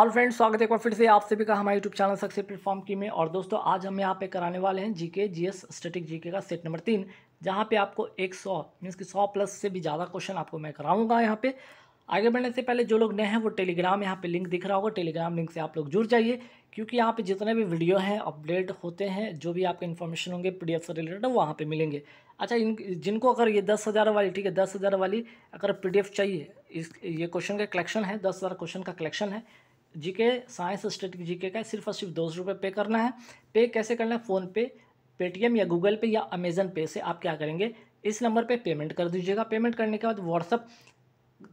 hello friends स्वागत है एक बार फिर से आप सभी का हमारे यूट्यूब चैनल सक्सेस प्लेटफॉर्म की में और दोस्तों आज हम यहाँ पे कराने वाले हैं जीके जीएस स्टैटिक जीके का सेट नंबर तीन जहाँ पे आपको एक सौ मीन्स की सौ प्लस से भी ज़्यादा क्वेश्चन आपको मैं कराऊंगा यहाँ पे आगे बढ़ने से पहले जो लोग नए हैं वो टेलीग्राम यहाँ पे लिंक दिख रहा होगा टेलीग्राम लिंक से आप लोग जुड़ जाइए क्योंकि यहाँ पर जितने भी वीडियो हैं अपडेट होते हैं जो भी आपके इन्फॉर्मेशन होंगे पी से रिलेटेड वो वहाँ मिलेंगे अच्छा इन जिनको अगर ये दस हज़ार वाली ठीक है दस हज़ार वाली अगर पी चाहिए इस ये क्वेश्चन का कलेक्शन है दस हज़ार क्वेश्चन का कलेक्शन है जीके साइंस की जीके का सिर्फ और सिर्फ दो सौ रुपये पे करना है पे कैसे करना है फ़ोन पे पेटीएम या गूगल पे या अमेजन पे से आप क्या करेंगे इस नंबर पे पेमेंट कर दीजिएगा पेमेंट करने के बाद व्हाट्सअप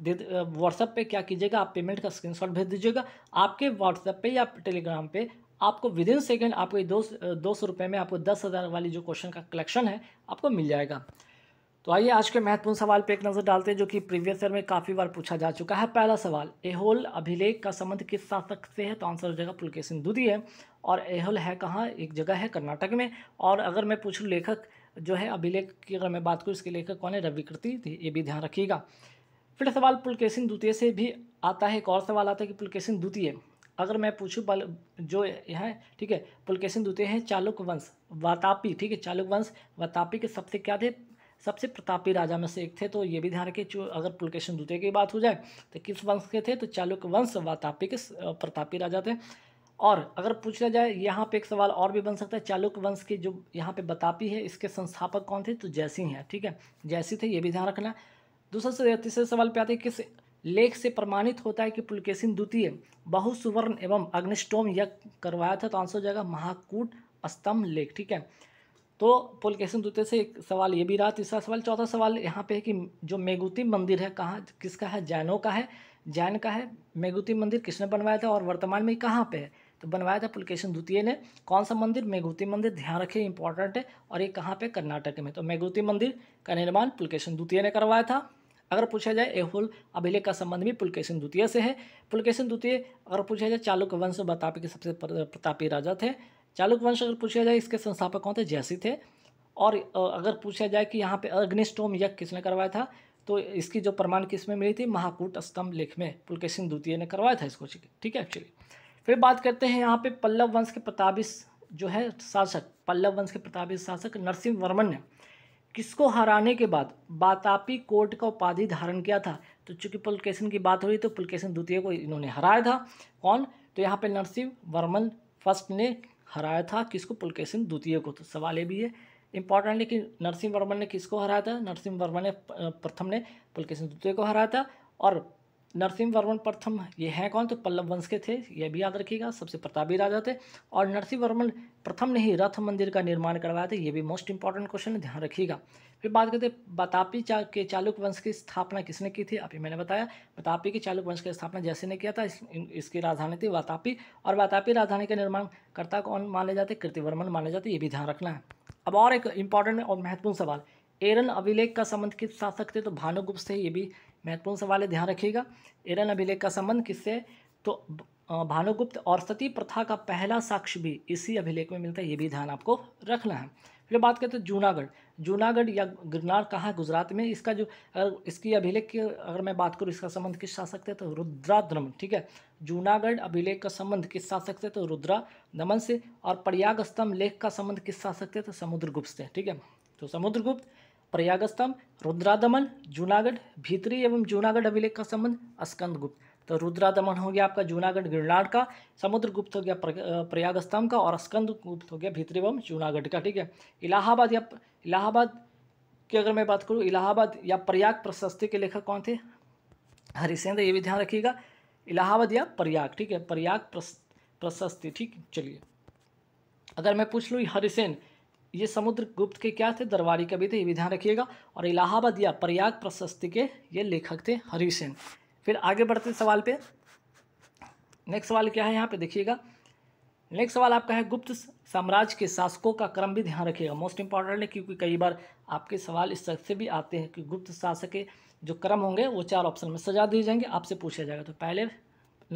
दे व्हाट्सअप पे क्या कीजिएगा आप पेमेंट का स्क्रीनशॉट भेज दीजिएगा आपके व्हाट्सअप पे या टेलीग्राम पे आपको विद इन सेकेंड आपको दो दो सौ रुपये में आपको दस हज़ार वाली जो क्वेश्चन का कलेक्शन है आपको मिल जाएगा तो आइए आज के महत्वपूर्ण सवाल पर एक नज़र डालते हैं जो कि प्रीवियस ईयर में काफ़ी बार पूछा जा चुका है पहला सवाल एहोल अभिलेख का संबंध किस शासक से है तो आंसर हो जाएगा पुलकेशन दूधी है और एहोल है कहाँ एक जगह है कर्नाटक में और अगर मैं पूछूँ लेखक जो है अभिलेख की अगर मैं बात करूँ इसके लेखक कौन है रविकृति थी तो ये भी ध्यान रखिएगा फिर सवाल पुलकेशन द्वितीय से भी आता है एक और सवाल आता है कि पुलकेशन द्वितीय अगर मैं पूछूँ जो यहाँ ठीक है पुलकेशन द्वितीय हैं चालुक वंश वातापी ठीक है चालुक वंश वातापी के सबसे क्या थे सबसे प्रतापी राजा में से एक थे तो ये भी ध्यान रखें जो अगर पुलकेशन द्वितीय की बात हो जाए तो किस वंश के थे तो चालुक्य वंश वातापी के प्रतापी राजा थे और अगर पूछा जाए यहाँ पे एक सवाल और भी बन सकता है चालुक्य वंश के जो यहाँ पे बतापी है इसके संस्थापक कौन थे तो जैसी हैं ठीक है जैसी थे ये भी ध्यान रखना दूसरा से तीसरे सवाल पे आते हैं किस लेख से प्रमाणित होता है कि पुलकेशिन द्वितीय बहुसुवर्ण एवं अग्निष्टोम यज्ञ करवाया था तो आंसर हो जाएगा महाकूट स्तंभ लेख ठीक है तो पुलकेशन दूते से एक सवाल ये भी रहा तीसरा सवाल चौथा सवाल यहाँ पे है कि जो मेघूती मंदिर है कहाँ किसका है जैनों का है जैन का है मेघूती मंदिर किसने बनवाया था और वर्तमान में कहाँ पे है तो बनवाया था पुलकेशन द्वितीय ने कौन सा मंदिर मेघूती मंदिर ध्यान रखिए इंपॉर्टेंट है और ये कहाँ पे कर्नाटक में तो मेघुति मंदिर का निर्माण पुलकेशन द्वितीय ने करवाया था अगर पूछा जाए एहुल अभिलेख का संबंध भी पुलकेशन द्वितीय से है पुलकेशन द्वितीय अगर पूछा जाए चालुक्य वंश बतापी के सबसे प्रतापी राजा थे चालुक वंश अगर पूछा जाए इसके संस्थापक कौन थे जैसी थे और अगर पूछा जाए कि यहाँ पे अग्निस्टोम यज्ञ किसने करवाया था तो इसकी जो प्रमाण किसमें मिली थी महाकूट स्तंभ लेख में पुलकेशन द्वितीय ने करवाया था इसको ठीक है एक्चुअली फिर बात करते हैं यहाँ पे पल्लव वंश के प्रताबिस जो है शासक पल्लव वंश के प्रताबिस शासक नरसिंह वर्मन ने किसको हराने के बाद बातापी कोर्ट का उपाधि धारण किया था तो चूंकि पुलकेशन की बात हो रही तो पुलकेशन द्वितीय को इन्होंने हराया था कौन तो यहाँ पे नरसिंह वर्मन फर्स्ट ने हराया था किसको पुलकेशन सिंह द्वितीय को तो सवाल ये भी है इंपॉर्टेंट है कि नरसिंह वर्मन ने किसको हराया था नरसिंह वर्मन ने प्रथम ने पुलकेशन सिंह द्वितीय को हराया था और नरसिंह वर्मन प्रथम ये हैं कौन तो पल्लव वंश के थे ये भी याद रखिएगा सबसे प्रतापी राजा थे और नरसिंह वर्मन प्रथम ने ही रथ मंदिर का निर्माण करवाया था ये भी मोस्ट इंपॉर्टेंट क्वेश्चन है ध्यान रखिएगा फिर बात करते हैं बतापी चा के चालुक वंश की स्थापना किसने की थी अभी मैंने बताया बतापी के चालुक वंश की स्थापना जैसे ने किया था इस, इसकी राजधानी थी वातापी और वातापी राजधानी का निर्माण करता कौन माने जाते कृतिवर्मन माने जाते ये भी ध्यान रखना है अब और एक इम्पॉर्टेंट और महत्वपूर्ण सवाल एरन अभिलेख का संबंध किस शासक थे तो भानुगुप्त थे ये भी महत्वपूर्ण सवाल है ध्यान रखिएगा एरन अभिलेख का संबंध किससे तो भानुगुप्त और सती प्रथा का पहला साक्ष्य भी इसी अभिलेख में मिलता है ये भी ध्यान आपको रखना है फिर बात करते हैं जूनागढ़ जूनागढ़ या गिरनार कहाँ गुजरात में इसका जो अगर इसकी अभिलेख की अगर मैं बात करूँ इसका संबंध किस शासक से तो रुद्रा दमन ठीक है जूनागढ़ अभिलेख का संबंध किस शासक से तो रुद्रा दमन से और प्रयाग स्तंभ लेख का संबंध किस शासक से तो समुद्रगुप्त से ठीक है तो समुद्रगुप्त प्रयाग स्तंभ रुद्रादमन जूनागढ़ भीतरी एवं जूनागढ़ अभिलेख का संबंध स्कंद गुप्त तो रुद्रादमन हो गया आपका जूनागढ़ गिरनाड का समुद्र गुप्त हो गया प्रयाग स्तंभ का और स्कंद गुप्त हो गया भीतरी एवं जूनागढ़ का ठीक है इलाहाबाद या इलाहाबाद की अगर मैं बात करूँ इलाहाबाद या प्रयाग प्रशस्ति के लेखक कौन थे हरिशेंद्र ये भी ध्यान रखिएगा इलाहाबाद या प्रयाग ठीक है प्रयाग प्रशस्ति ठीक चलिए अगर मैं पूछ लूँ हरिसेन ये समुद्र गुप्त के क्या थे दरबारी कवि थे ये भी ध्यान रखिएगा और इलाहाबाद या प्रयाग प्रशस्ति के ये लेखक थे हरिसेन फिर आगे बढ़ते सवाल पे नेक्स्ट सवाल क्या है यहाँ पे देखिएगा नेक्स्ट सवाल आपका है गुप्त साम्राज्य के शासकों का क्रम भी ध्यान रखिएगा मोस्ट इंपॉर्टेंट है क्योंकि कई बार आपके सवाल इस तरह से भी आते हैं कि गुप्त शासक के जो क्रम होंगे वो चार ऑप्शन में सजा दिए जाएंगे आपसे पूछा जाएगा तो पहले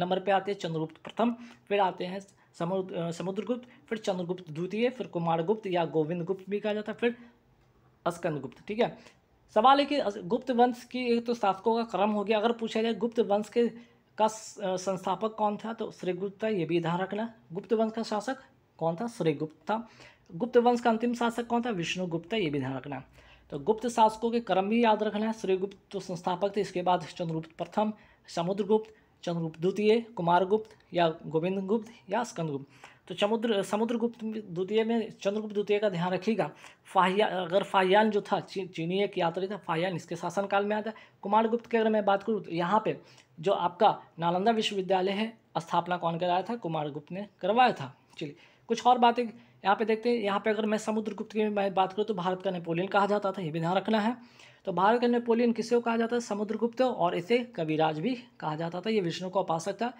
नंबर पे आते हैं चंद्रगुप्त प्रथम फिर आते हैं समुद्रगुप्त फिर चंद्रगुप्त द्वितीय फिर कुमारगुप्त या गोविंद गुप्त भी कहा जाता है फिर अस्कंदगुप्त ठीक है सवाल है कि गुप्त वंश की एक तो शासकों का क्रम हो गया अगर पूछा जाए गुप्त वंश के का संस्थापक कौन था तो श्रीगुप्त था ये भी ध्यान रखना गुप्त वंश का शासक कौन था श्रीगुप्त था गुप्त वंश का अंतिम शासक कौन था विष्णुगुप्त था ये भी ध्यान रखना तो गुप्त शासकों के क्रम भी याद रखना है श्रीगुप्त तो संस्थापक थे इसके बाद चंद्रगुप्त प्रथम समुद्रगुप्त चंद्रगुप्त द्वितीय कुमारगुप्त या गोविंद गुप्त या स्कंदगुप्त तो समुद्र समुद्रगुप्त द्वितीय में चंद्रगुप्त द्वितीय का ध्यान रखिएगा फाहिया अगर फाहियान जो था ची, चीनी एक यात्री था फाहियान इसके शासनकाल में आता है कुमारगुप्त की अगर मैं बात करूँ तो यहाँ पर जो आपका नालंदा विश्वविद्यालय है स्थापना कौन कराया था कुमारगुप्त ने करवाया था चलिए कुछ और बातें यहाँ पे देखते हैं यहाँ पे अगर मैं समुद्रगुप्त की मैं बात करूँ तो भारत का नेपोलियन कहा जाता था ये भी ध्यान रखना है तो भारत का नेपोलियन किसे कहा जाता है समुद्रगुप्त और इसे कविराज भी कहा जाता था ये विष्णु का उपासक था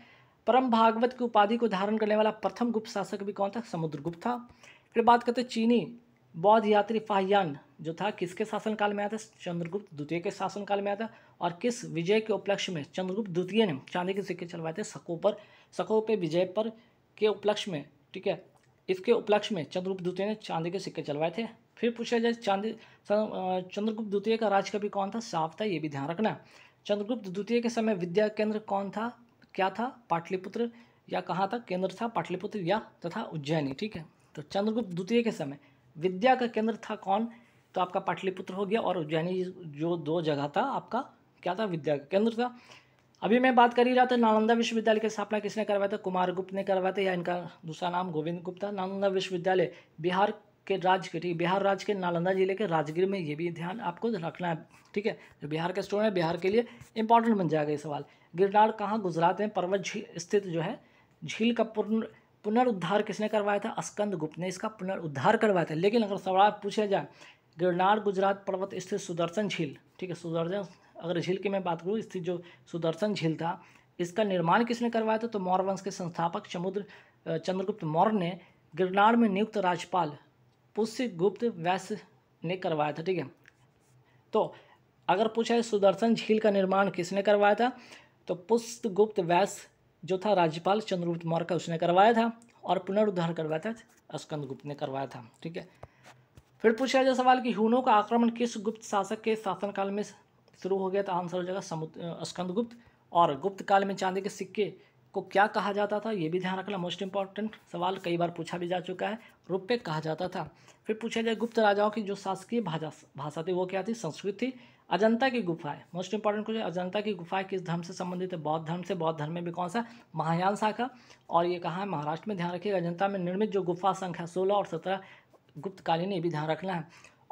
परम भागवत की उपाधि को धारण करने वाला प्रथम गुप्त शासक भी कौन था समुद्रगुप्त था फिर बात करते चीनी बौद्ध यात्री फाहयान जो था किसके शासनकाल में आया था चंद्रगुप्त द्वितीय के शासनकाल में आया था और किस विजय के उपलक्ष्य में चंद्रगुप्त द्वितीय ने चांदी के सिक्के चलवाए थे सको पर सको पे विजय पर के उपलक्ष्य में ठीक है इसके उपलक्ष्य में चंद्रगुप्त द्वितीय ने चांदी के सिक्के चलवाए थे फिर पूछा जाए चांदी चंद्रगुप्त द्वितीय का राजकवि कौन था साफ था ये भी ध्यान रखना चंद्रगुप्त द्वितीय के समय विद्या केंद्र कौन था क्या था पाटलिपुत्र या कहाँ था केंद्र था पाटलिपुत्र या तथा उज्जैनी ठीक है तो चंद्रगुप्त द्वितीय के समय विद्या का केंद्र था कौन तो आपका पाटलिपुत्र हो गया और उज्जैनी जो दो जगह था आपका क्या था विद्या का केंद्र था अभी मैं बात कर ही रहा था नालंदा विश्वविद्यालय की स्थापना किसने करवाया था कुमार गुप्त ने करवाया था या इनका दूसरा नाम गोविंद गुप्ता नालंदा विश्वविद्यालय बिहार के राज्य के ठीक बिहार राज्य के नालंदा जिले के राजगीर में ये भी ध्यान आपको रखना है ठीक है जो बिहार के स्टूडेंट है बिहार के लिए इंपॉर्टेंट बन जाएगा ये सवाल गिरनार कहाँ गुजरात में पर्वत झील स्थित जो है झील का पुनर् पुनरुद्धार किसने करवाया था अस्कंद गुप्त ने इसका पुनरुद्धार करवाया था लेकिन अगर सवाल पूछा जाए गिरनार गुजरात पर्वत स्थित सुदर्शन झील ठीक है सुदर्शन अगर झील की मैं बात करूँ स्थित जो सुदर्शन झील था इसका निर्माण किसने करवाया था तो मौर्य वंश के संस्थापक समुद्र चंद्रगुप्त मौर्य ने गिरनार में नियुक्त राज्यपाल पुष्यगुप्त वैश्य ने करवाया था ठीक है तो अगर पूछा है सुदर्शन झील का निर्माण किसने करवाया था तो पुष्यगुप्त वैश्य जो था राज्यपाल चंद्रगुप्त मौर्य का उसने करवाया था और पुनरुद्धार करवाया था स्कंदगुप्त ने करवाया था ठीक है फिर पूछा जाए सवाल कि हूनों का आक्रमण किस गुप्त शासक के शासनकाल में शुरू हो गया तो आंसर हो जाएगा समुद्र स्कंदगुप्त और गुप्त काल में चांदी के सिक्के को क्या कहा जाता था ये भी ध्यान रखना मोस्ट इंपॉर्टेंट सवाल कई बार पूछा भी जा चुका है रुपये कहा जाता था फिर पूछा जाए गुप्त राजाओं की जो शासकीय भाषा भाषा थी वो क्या थी संस्कृत थी अजंता की गुफाएं मोस्ट इंपॉर्टेंट क्वेश्चन अजंता की गुफाएं किस धर्म से संबंधित है बौद्ध धर्म से बौद्ध धर्म में भी कौन सा महायान शाखा और ये कहा है महाराष्ट्र में ध्यान रखिएगा अजंता में निर्मित जो गुफा संख्या सोलह और सत्रह गुप्तकालीन ये भी ध्यान रखना है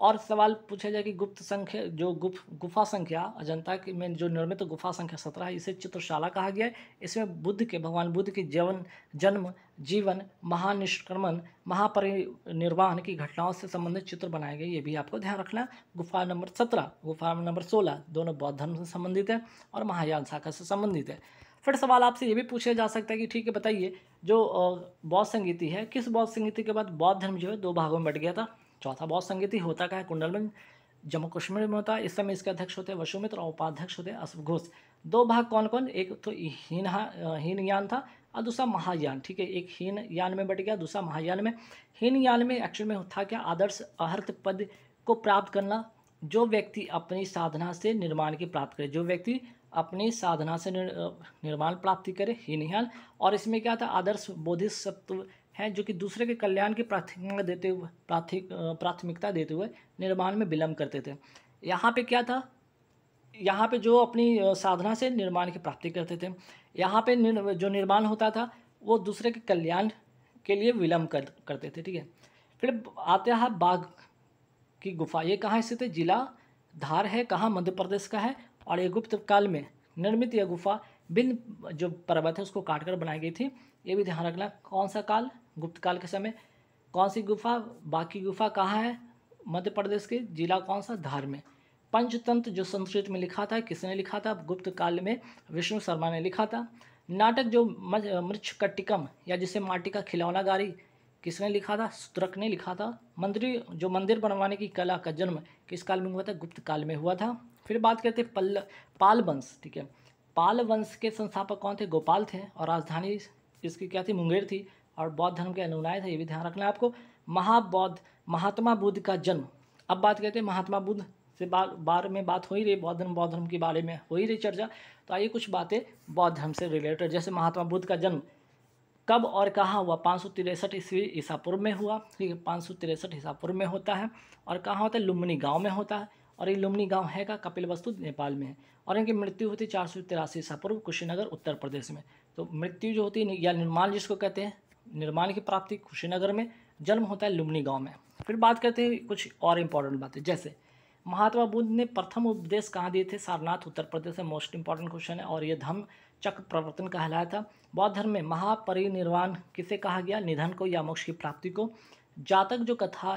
और सवाल पूछा जाए कि गुप्त संख्या जो गुप गुफा संख्या अजंता की में जो निर्मित गुफा संख्या सत्रह है इसे चित्रशाला कहा गया है इसमें बुद्ध के भगवान बुद्ध के जीवन जन्म जीवन महानिष्क्रमण महापरिनिर्वाण की घटनाओं से संबंधित चित्र बनाए गए ये भी आपको ध्यान रखना गुफा नंबर सत्रह गुफा नंबर सोलह दोनों बौद्ध धर्म से संबंधित है और महायान शाखा से संबंधित है फिर सवाल आपसे ये भी पूछा जा सकता है कि ठीक है बताइए जो बौद्ध संगीति है किस बौद्ध संगीति के बाद बौद्ध धर्म जो है दो भागों में बट गया था चौथा बौद्ध संगीति होता का है कुंडल में जम्मू कश्मीर में होता है इस समय इसके अध्यक्ष होते हैं वसुमित्र और उपाध्यक्ष होते अशोक घोष दो भाग कौन कौन एक तो हीन हीनयान था और दूसरा महायान ठीक है एक हीन यान में बट गया दूसरा महायान में हीन यान में एक्चुअल में था क्या आदर्श अहर्थ पद को प्राप्त करना जो व्यक्ति अपनी साधना से निर्माण की प्राप्त करे जो व्यक्ति अपनी साधना से निर्माण प्राप्ति करे हीन यान और इसमें क्या था आदर्श बोधिसत्व हैं जो कि दूसरे के कल्याण की प्राथमिकता देते हुए प्राथमिक प्राथमिकता देते हुए निर्माण में विलम्ब करते थे यहाँ पे क्या था यहाँ पे जो अपनी साधना से निर्माण की प्राप्ति करते थे यहाँ पे निर, जो निर्माण होता था वो दूसरे के कल्याण के लिए विलम्ब कर करते थे ठीक है फिर आते हैं बाघ की गुफा ये कहाँ स्थित है जिला धार है कहाँ मध्य प्रदेश का है और ये गुप्त काल में निर्मित यह गुफा भिन्न जो पर्वत है उसको काटकर बनाई गई थी ये भी ध्यान रखना कौन सा काल गुप्त काल के समय कौन सी गुफा बाकी गुफा कहाँ है मध्य प्रदेश के जिला कौन सा धार में पंचतंत्र जो संस्कृत में लिखा था किसने लिखा था गुप्त काल में विष्णु शर्मा ने लिखा था नाटक जो मृक्ष कट्टिकम या जिसे माटी का खिलौना गारी किसने लिखा था सुतरक ने लिखा था मंदिर जो मंदिर बनवाने की कला का जन्म किस काल में हुआ था गुप्त काल में हुआ था फिर बात करते पल पाल वंश ठीक है पाल वंश के संस्थापक कौन थे गोपाल थे और राजधानी इसकी क्या थी मुंगेर थी और बौद्ध धर्म के अनुनाय थे ये भी ध्यान रखना आपको महाबौद्ध महात्मा बुद्ध का जन्म अब बात करते हैं महात्मा बुद्ध से बारे में बात हो ही रही बौद्ध धर्म बौद्ध धर्म के बारे में हो ही रही चर्चा तो आइए कुछ बातें बौद्ध धर्म से रिलेटेड जैसे महात्मा बुद्ध का जन्म कब और कहाँ हुआ पाँच सौ तिरसठ ईस्वी ईसापुर में हुआ ठीक है पाँच सौ तिरसठ ईसापुर में होता है और कहाँ होता है लुम्बनी गाँव में होता है और ये लुम्बनी गाँव है का कपिल वस्तु नेपाल में है और इनकी मृत्यु हुई थी चार सौ तिरासी ईसापुर कुशीनगर उत्तर प्रदेश में तो मृत्यु जो होती है या निर्माण जिसको कहते हैं निर्माण की प्राप्ति कुशीनगर में जन्म होता है लुमनी गाँव में फिर बात करते हैं कुछ और इम्पोर्टेंट बातें जैसे महात्मा बुद्ध ने प्रथम उपदेश कहाँ दिए थे सारनाथ उत्तर प्रदेश में मोस्ट इंपॉर्टेंट क्वेश्चन है और ये धर्म चक्र प्रवर्तन कहलाया था बौद्ध धर्म में महापरिनिर्वाण किसे कहा गया निधन को या मोक्ष की प्राप्ति को जातक जो कथा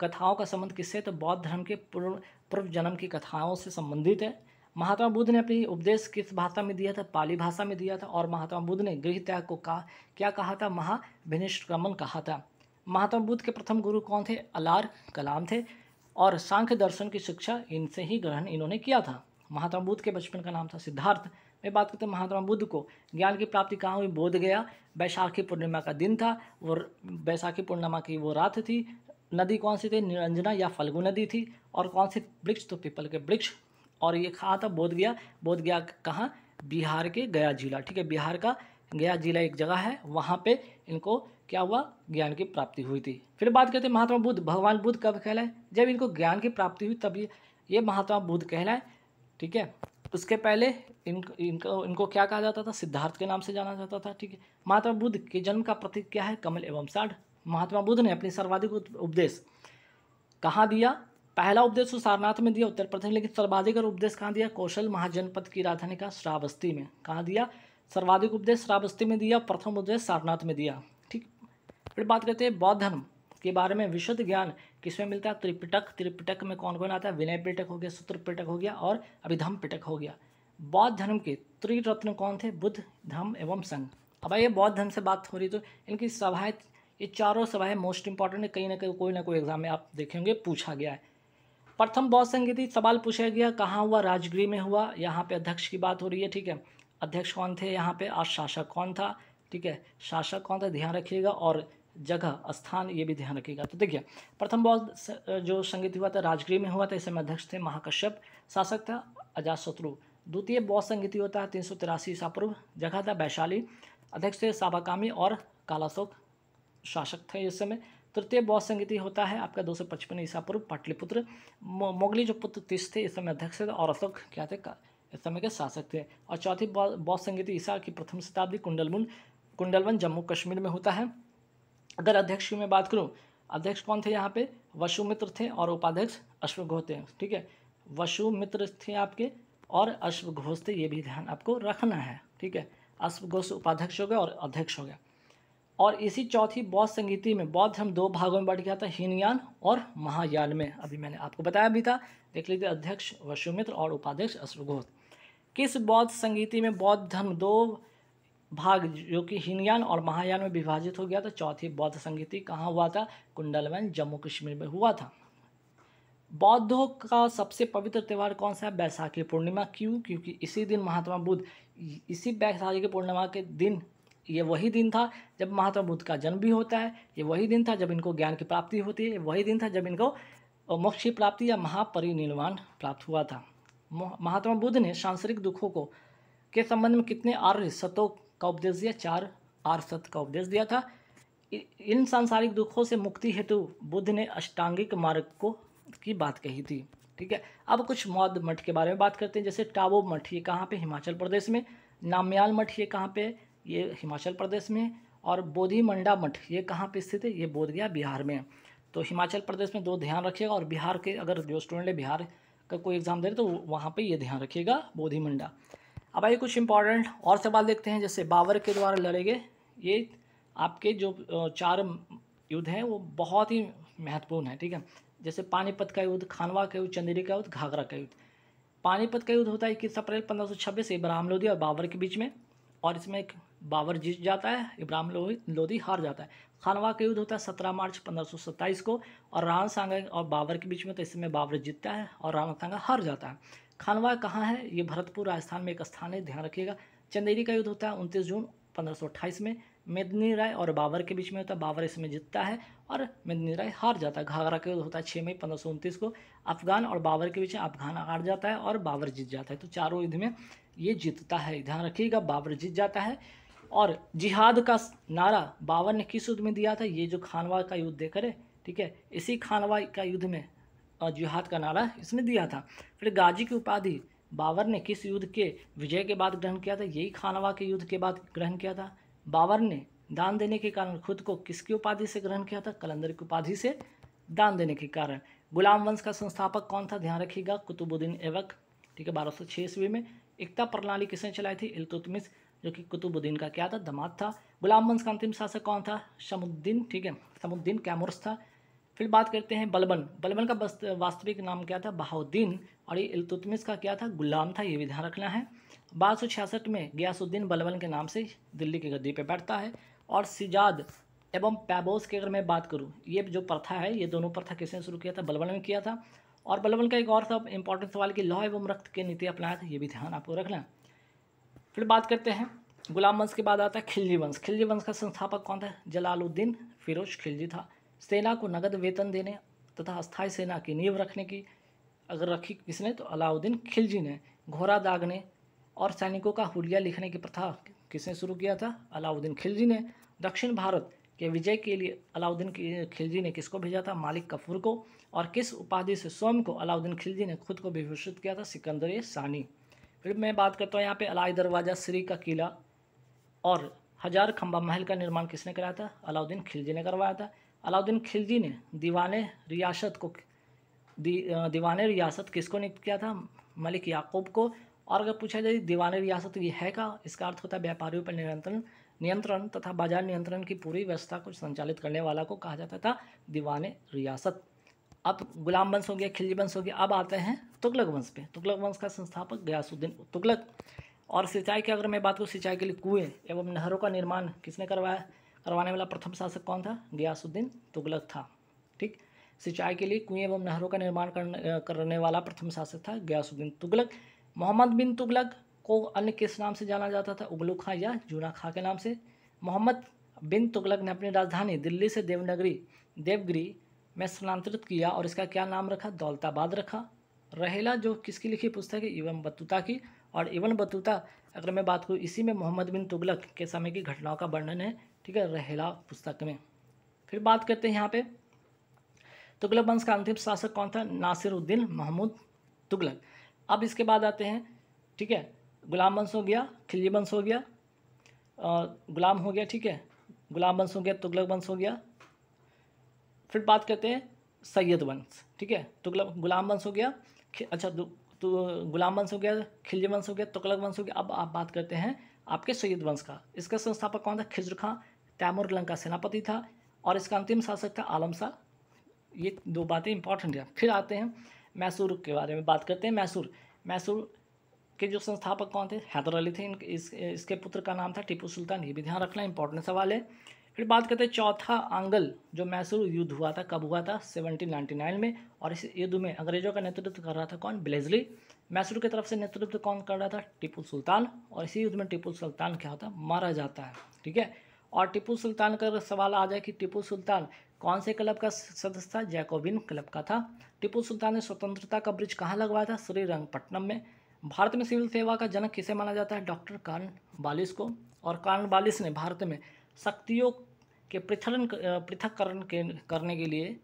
कथाओं का संबंध किससे तो बौद्ध धर्म के पूर्व पूर्व जन्म की कथाओं से संबंधित है महात्मा बुद्ध ने अपनी उपदेश किस भाषा में दिया था पाली भाषा में दिया था और महात्मा बुद्ध ने गृह त्याग को कहा क्या कहा था महाभिनिष्क्रमण कहा था महात्मा बुद्ध के प्रथम गुरु कौन थे अलार कलाम थे और सांख्य दर्शन की शिक्षा इनसे ही ग्रहण इन्होंने किया था महात्मा बुद्ध के बचपन का नाम था सिद्धार्थ मैं बात करते हैं महात्मा बुद्ध को ज्ञान की प्राप्ति कहाँ हुई बोध गया वैशाखी पूर्णिमा का दिन था वो वैशाखी पूर्णिमा की वो रात थी नदी कौन सी थी निरंजना या फल्गु नदी थी और कौन सी वृक्ष तो पीपल के वृक्ष और ये कहा था बोध गया बोध गया कहाँ बिहार के गया जिला ठीक है बिहार का गया जिला एक जगह है वहाँ पे इनको क्या हुआ ज्ञान की प्राप्ति हुई थी फिर बात करते हैं महात्मा बुद्ध भगवान बुद्ध कब कहलाए जब इनको ज्ञान की प्राप्ति हुई तब ये, ये महात्मा बुद्ध कहलाए ठीक है उसके पहले इन इनको इनको क्या कहा जाता था सिद्धार्थ के नाम से जाना जाता था ठीक है महात्मा बुद्ध के जन्म का प्रतीक क्या है कमल एवं साढ़ महात्मा बुद्ध ने अपनी सर्वाधिक उपदेश कहाँ दिया पहला उपदेश तो सारनाथ में दिया उत्तर प्रदेश में लेकिन सर्वाधिक उपदेश कहाँ दिया कौशल महाजनपद की राजधानी का श्रावस्ती में कहाँ दिया सर्वाधिक उपदेश श्रावस्ती में दिया प्रथम उपदेश सारनाथ में दिया ठीक फिर बात करते हैं बौद्ध धर्म के बारे में विशुद्ध ज्ञान किसमें मिलता है त्रिपिटक त्रिपिटक में कौन कौन आता है विनय पिटक हो गया सूत्र पिटक हो गया और अभिधम पिटक हो गया बौद्ध धर्म के त्रिरत्न कौन थे बुद्ध धर्म एवं संघ अब ये बौद्ध धर्म से बात हो रही तो इनकी सभाएं ये चारों सभाएं मोस्ट इंपॉर्टेंट है कहीं ना कहीं कोई ना कोई एग्जाम में आप देखेंगे पूछा गया है प्रथम बौद्ध संगीति सवाल पूछा गया कहाँ हुआ राजगृह में हुआ यहाँ पे अध्यक्ष की बात हो रही है ठीक है अध्यक्ष कौन थे यहाँ पे आज शासक कौन था ठीक है शासक कौन था ध्यान रखिएगा और जगह स्थान ये भी ध्यान रखिएगा तो देखिए प्रथम बौद्ध जो संगीत हुआ था राजगृह में हुआ था इसमें अध्यक्ष थे महाकश्यप शासक था अजातशत्रु द्वितीय बौद्ध संगीति होता है तीन सौ तिरासी ईसा पूर्व जगह था वैशाली अध्यक्ष थे साबाकामी और कालाशोक शासक थे इस समय तृतीय बौद्ध संगीति होता है आपका दो सौ पचपन ईसा पूर्व पाटलिपुत्र मोगली जो पुत्र तीस थे इस समय अध्यक्ष थे और अशोक क्या थे इस समय के शासक थे और चौथी बौद्ध संगीति ईसा की प्रथम शताब्दी कुंडलमुन कुंडलवन जम्मू कश्मीर में होता है अगर अध्यक्ष की मैं बात करूँ अध्यक्ष कौन थे यहाँ पे वशुमित्र थे और उपाध्यक्ष अश्वघोष थे ठीक है वशुमित्र थे आपके और अश्वघोष थे ये भी ध्यान आपको रखना है ठीक है अश्वघोष उपाध्यक्ष हो गया और अध्यक्ष हो गया और इसी चौथी बौद्ध संगीति में बौद्ध धर्म दो भागों में बांट गया था हीनयान और महायान में अभी मैंने आपको बताया भी था देख लीजिए अध्यक्ष वशुमित्र और उपाध्यक्ष अश्वघोष किस बौद्ध संगीति में बौद्ध धर्म दो भाग जो कि हीनयान और महायान में विभाजित हो गया था चौथी बौद्ध संगीति कहाँ हुआ था कुंडलवन जम्मू कश्मीर में हुआ था बौद्धों का सबसे पवित्र त्यौहार कौन सा है बैसाखी पूर्णिमा क्यों क्योंकि इसी दिन महात्मा बुद्ध इसी बैसाखी पूर्णिमा के दिन ये वही दिन था जब महात्मा बुद्ध का जन्म भी होता है ये वही दिन था जब इनको ज्ञान की प्राप्ति होती है वही दिन था जब इनको मोक्ष की प्राप्ति या महापरिनिर्वाण प्राप्त हुआ था महात्मा बुद्ध ने सांसारिक दुखों को के संबंध में कितने आर्य सतों का उपदेश दिया चार आर सत का उपदेश दिया था इन सांसारिक दुखों से मुक्ति हेतु बुद्ध ने अष्टांगिक मार्ग को की बात कही थी ठीक है अब कुछ मौद मठ के बारे में बात करते हैं जैसे टावो मठ ये कहाँ पे हिमाचल प्रदेश में नाम्याल मठ ये कहाँ पे ये हिमाचल प्रदेश में और बोधी मंडा मठ ये कहाँ पे स्थित है ये बोध गया बिहार में तो हिमाचल प्रदेश में दो ध्यान रखिएगा और बिहार के अगर जो स्टूडेंट है बिहार का कोई एग्ज़ाम दे रहे तो वहाँ पे ये ध्यान रखिएगा बोधी मंडा अब आइए कुछ इंपॉर्टेंट और सवाल देखते हैं जैसे बाबर के द्वारा लड़े गए ये आपके जो चार युद्ध हैं वो बहुत ही महत्वपूर्ण है ठीक है जैसे पानीपत का युद्ध खानवा का युद्ध चंदेरी का युद्ध घाघरा का युद्ध पानीपत का युद्ध होता है इक्कीस अप्रैल पंद्रह सौ छब्बीस इब्राहम लोधी और बाबर के बीच में और इसमें एक बाबर जीत जाता है इब्राहिम लोही लोधी हार जाता है खानवा का युद्ध होता है सत्रह मार्च पंद्रह को और राणा सांगा और बाबर के बीच में तो इसमें बाबर जीतता है और राणा सांगा हार जाता है खानवा कहाँ है ये भरतपुर राजस्थान में एक स्थान है ध्यान रखिएगा चंदेरी का युद्ध होता है उनतीस जून पंद्रह में मेदनी राय और बाबर के बीच में होता है बाबर इसमें जीतता है और मेदनी राय हार जाता है घाघरा का युद्ध होता है छः मई पंद्रह को अफगान और बाबर के बीच में अफगान हार जाता है और बाबर जीत जाता है तो चारों युद्ध में ये जीतता है ध्यान रखिएगा बाबर जीत जाता है और जिहाद का नारा बाबर ने किस युद्ध में दिया था ये जो खानवा का युद्ध देकर है ठीक है इसी खानवा का युद्ध में जिहाद का नारा इसने दिया था फिर गाजी की उपाधि बाबर ने किस युद्ध के विजय के बाद ग्रहण किया था यही खानवा के युद्ध के बाद ग्रहण किया था बाबर ने दान देने के कारण खुद को किसकी उपाधि से ग्रहण किया था कलंदर की उपाधि से दान देने के कारण गुलाम वंश का संस्थापक कौन था ध्यान रखिएगा कुतुबुद्दीन एवक ठीक है बारह सौ ईस्वी में एकता प्रणाली किसने चलाई थी इलतुतमिस जो कि कुतुबुद्दीन का क्या था दमाद था गुलाम वंश का अंतिम शासक कौन था शमुद्दीन ठीक है समुद्दीन कैमोर्स था फिर बात करते हैं बलबन बलबन का वास्तविक नाम क्या था बहाउद्दीन और ये इलतुतमिस का क्या था गुलाम था ये भी ध्यान रखना है बारह में गयासुद्दीन बलबन के नाम से दिल्ली की गद्दी पर बैठता है और सिजाद एवं पैबोस की अगर मैं बात करूँ ये जो प्रथा है ये दोनों प्रथा किसने शुरू किया था बलबन ने किया था और बलबन का एक और सब इंपॉर्टेंट सवाल कि लॉ एवं रक्त के नीति अपनाया था ये भी ध्यान आपको रखना है फिर बात करते हैं गुलाम वंश के बाद आता है खिलजी वंश खिलजी वंश का संस्थापक कौन था जलालुद्दीन फिरोज खिलजी था सेना को नगद वेतन देने तथा अस्थायी सेना की नींव रखने की अगर रखी किसने तो अलाउद्दीन खिलजी ने घोड़ा दागने और सैनिकों का हुलिया लिखने की प्रथा किसने शुरू किया था अलाउद्दीन खिलजी ने दक्षिण भारत के विजय के लिए अलाउद्दीन खिलजी ने किसको भेजा था मालिक कफूर को और किस उपाधि से स्वयं को अलाउद्दीन खिलजी ने खुद को विभूषित किया था सिकंदर सानी फिर मैं बात करता हूँ यहाँ पे अलाई दरवाज़ा श्री का किला और हज़ार खम्बा महल का निर्माण किसने कराया था अलाउद्दीन खिलजी ने करवाया था अलाउद्दीन खिलजी ने दीवान रियासत को दी, दीवान रियासत किसको नियुक्त किया था मलिक याकूब को और अगर पूछा जाए दीवान रियासत ये है का इसका अर्थ होता है व्यापारियों पर नियंत्रण नियंत्रण तथा बाजार नियंत्रण की पूरी व्यवस्था को संचालित करने वाला को कहा जाता था दीवान रियासत अब गुलाम वंश हो गया खिलजी वंश हो गया अब आते हैं तुगलक वंश पे तुगलक वंश का संस्थापक गयासुद्दीन तुगलक और सिंचाई की अगर मैं बात करूँ सिंचाई के लिए कुएँ एवं नहरों का निर्माण किसने करवाया करवाने वाला प्रथम शासक कौन था गयासुद्दीन तुगलक था ठीक सिंचाई के लिए कुएँ एवं नहरों का निर्माण करने करने वाला प्रथम शासक था गयासुद्दीन तुगलक मोहम्मद बिन तुगलक को अन्य किस नाम से जाना जाता था उगलू खां या जूना खां के नाम से मोहम्मद बिन तुगलक ने अपनी राजधानी दिल्ली से देवनगरी देवगिरी में स्थानांतरित किया और इसका क्या नाम रखा दौलताबाद रखा रहेला जो किसकी लिखी पुस्तक है इवन बतूता की और इवन बतूता अगर मैं बात करूँ इसी में मोहम्मद बिन तुगलक के समय की घटनाओं का वर्णन है ठीक है रहेला पुस्तक में फिर बात करते हैं यहाँ पे तुगलक वंश का अंतिम शासक कौन था नासिरुद्दीन महमूद तुगलक अब इसके बाद आते हैं ठीक है गुलाम वंश हो गया खिलजी वंश हो गया गुलाम हो गया ठीक है गुलाम वंश हो गया तुगलक वंश हो गया फिर बात करते हैं सैयद वंश ठीक है तुगलक गुलाम वंश हो गया अच्छा तो गुलाम वंश हो गया खिलजी वंश हो गया तुगलक वंश हो गया अब आप बात करते हैं आपके सैयद वंश का इसका संस्थापक कौन था खिजर खां तैमूर लंका सेनापति था और इसका अंतिम शासक था आलम शाह ये दो बातें इंपॉर्टेंट हैं फिर आते हैं मैसूर के बारे में बात करते हैं मैसूर मैसूर के जो संस्थापक कौन थे हैदर अली थे इस, इसके पुत्र का नाम था टिपू सुल्तान ये भी ध्यान रखना इंपॉर्टेंट सवाल है फिर बात करते हैं चौथा आंगल जो मैसूर युद्ध हुआ था कब हुआ था 1799 में और इस युद्ध में अंग्रेजों का नेतृत्व कर रहा था कौन ब्लेजली मैसूर की तरफ से नेतृत्व कौन कर रहा था टिपू सुल्तान और इसी युद्ध में टिपू सुल्तान क्या होता है मारा जाता है ठीक है और टिपू सुल्तान का सवाल आ जाए कि टिपू सुल्तान कौन से क्लब का सदस्य था जैकोबिन क्लब का था टिपू सुल्तान ने स्वतंत्रता का ब्रिज कहाँ लगवाया था श्रीरंगपट्टनम में भारत में सिविल सेवा का जनक किसे माना जाता है डॉक्टर कारण बालिस को और कारण बालिस ने भारत में शक्तियों के पृथलन पृथककरण के करने के लिए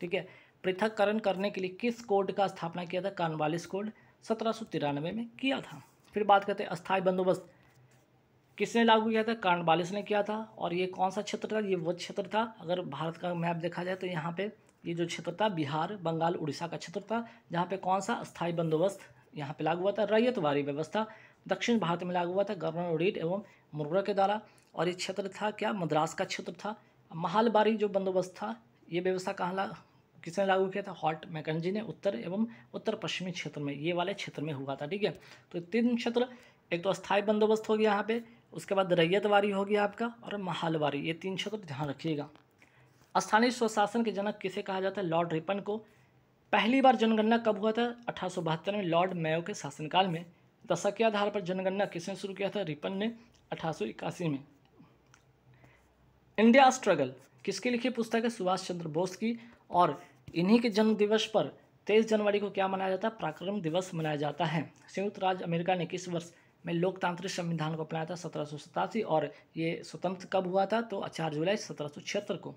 ठीक है पृथककरण करने के लिए किस कोड का स्थापना किया था कानवालिस कोड सत्रह में किया था फिर बात करते हैं अस्थायी बंदोबस्त किसने लागू किया था कानवालिस ने किया था और ये कौन सा क्षेत्र था ये वो क्षेत्र था अगर भारत का मैप देखा जाए तो यहाँ पे ये जो क्षेत्र था बिहार बंगाल उड़ीसा का क्षेत्र था जहाँ पे कौन सा स्थायी बंदोबस्त यहाँ पे लागू हुआ था रैयतवारी व्यवस्था दक्षिण भारत में लागू हुआ था गवर्नर रेड एवं मुर्रा के द्वारा और ये क्षेत्र था क्या मद्रास का क्षेत्र था महालबारी जो बंदोबस्त था ये व्यवस्था कहाँ ला किसने लागू किया था हॉट मैकनजी ने उत्तर एवं उत्तर पश्चिमी क्षेत्र में ये वाले क्षेत्र में हुआ था ठीक है तो तीन क्षेत्र एक तो अस्थायी बंदोबस्त हो गया यहाँ पे उसके बाद रैयतवारी हो गया आपका और महालवारी ये तीन क्षेत्र ध्यान रखिएगा स्थानीय स्वशासन के जनक किसे कहा जाता है लॉर्ड रिपन को पहली बार जनगणना कब हुआ था अठारह में लॉर्ड मेयो के शासनकाल में दशक के आधार पर जनगणना किसने शुरू किया था रिपन ने अठारह में इंडिया स्ट्रगल किसकी लिखी पुस्तक है सुभाष चंद्र बोस की और इन्हीं के जन्म दिवस पर तेईस जनवरी को क्या मनाया जाता है पराक्रम दिवस मनाया जाता है संयुक्त राज्य अमेरिका ने किस वर्ष में लोकतांत्रिक संविधान को अपनाया था सत्रह और ये स्वतंत्र कब हुआ था तो चार जुलाई सत्रह को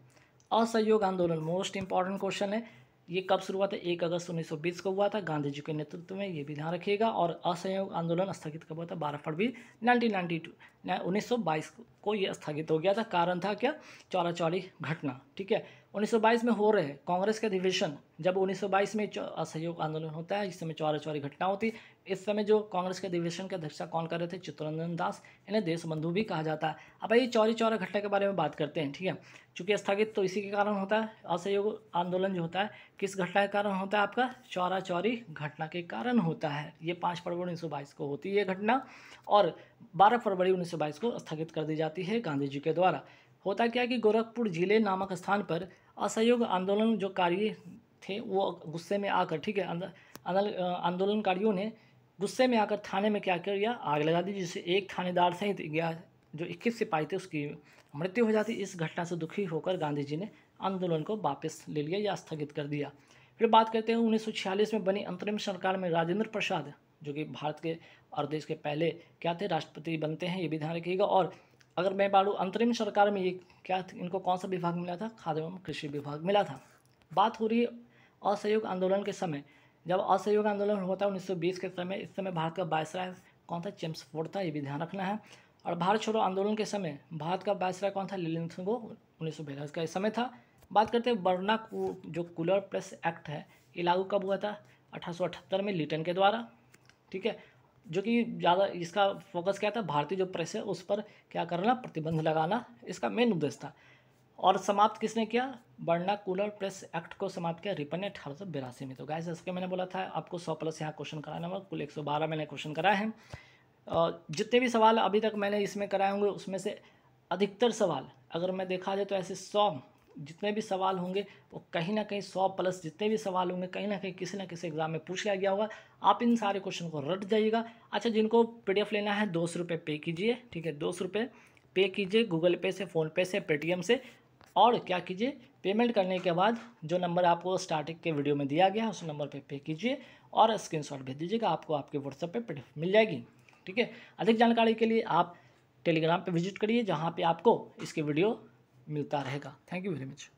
असहयोग आंदोलन मोस्ट इंपॉर्टेंट क्वेश्चन है ये कब शुरुआत है एक अगस्त 1920 को हुआ था गांधी जी के नेतृत्व में ये भी ध्यान रखिएगा और असहयोग आंदोलन स्थगित कब हुआ था बारह फरवरी नाइनटीन नाइनटी टू उन्नीस को ये स्थगित हो गया था कारण था क्या चौरा चौरी घटना ठीक है 1922 में हो रहे हैं कांग्रेस के अधिवेशन जब 1922 में असहयोग आंदोलन होता है इस समय चौरा चौरी घटना होती इस समय जो कांग्रेस के अधिवेशन की अध्यक्षता कौन कर रहे थे चित्तरंजन दास इन्हें देशबंधु भी कहा जाता है अब आइए चौरी चौरा घटना के बारे में बात करते हैं ठीक है चूंकि स्थगित तो इसी के कारण होता है असहयोग आंदोलन जो होता है किस घटना के कारण होता है आपका चौरा चौरी घटना के कारण होता है ये पाँच फरवरी उन्नीस को होती है घटना और बारह फरवरी उन्नीस को स्थगित कर दी जाती है गांधी जी के द्वारा होता क्या है कि गोरखपुर जिले नामक स्थान पर असहयोग आंदोलन जो कार्य थे वो गुस्से में आकर ठीक है आंदोलनकारियों ने गुस्से में आकर थाने में क्या कर गया आग लगा दी जिससे एक थानेदार सहित गया जो इक्कीस सिपाही थे उसकी मृत्यु हो जाती इस घटना से दुखी होकर गांधी जी ने आंदोलन को वापस ले लिया या स्थगित कर दिया फिर बात करते हैं उन्नीस में बनी अंतरिम सरकार में राजेंद्र प्रसाद जो कि भारत के और देश के पहले क्या थे राष्ट्रपति बनते हैं ये भी ध्यान रखिएगा और अगर मैं बालू अंतरिम सरकार में ये क्या इनको कौन सा विभाग मिला था खाद्य एवं कृषि विभाग मिला था बात हो रही है असहयोग आंदोलन के समय जब असहयोग आंदोलन हुआ था 1920 के समय इस समय भारत का बायसराय कौन था चेम्स फोर्ड था ये भी ध्यान रखना है और भारत छोड़ो आंदोलन के समय भारत का बायसराय कौन था लिलिन सिंगो उन्नीस का समय था बात करते हैं बर्ना जो कूलर प्रेस एक्ट है ये लागू कब हुआ था अठारह में लिटन के द्वारा ठीक है जो कि ज़्यादा इसका फोकस क्या था भारतीय जो प्रेस है उस पर क्या करना प्रतिबंध लगाना इसका मेन उद्देश्य था और समाप्त किसने किया बर्ना कूलर प्रेस एक्ट को समाप्त किया रिपन ने अठारह सौ बिरासी में तो गाय जैसे मैंने बोला था आपको सौ प्लस यहाँ क्वेश्चन कराना होगा कुल एक सौ बारह मैंने क्वेश्चन कराए हैं जितने भी सवाल अभी तक मैंने इसमें कराए होंगे उसमें से अधिकतर सवाल अगर मैं देखा जाए तो ऐसे सौ जितने भी सवाल होंगे वो कहीं ना कहीं सौ प्लस जितने भी सवाल होंगे कहीं ना कहीं किसी ना किसी एग्जाम में पूछ लिया गया होगा आप इन सारे क्वेश्चन को रट जाइएगा अच्छा जिनको पी लेना है दो सौ रुपये पे कीजिए ठीक है दो सौ रुपये पे कीजिए गूगल पे से फ़ोनपे से पेटीएम से और क्या कीजिए पेमेंट करने के बाद जो नंबर आपको स्टार्टिंग के वीडियो में दिया गया है उस नंबर पे पे कीजिए और स्क्रीनशॉट भेज दीजिएगा आपको आपके व्हाट्सएप पे पीडीएफ मिल जाएगी ठीक है अधिक जानकारी के लिए आप टेलीग्राम पे विजिट करिए जहाँ पे आपको इसके वीडियो मिलता रहेगा थैंक यू वेरी मच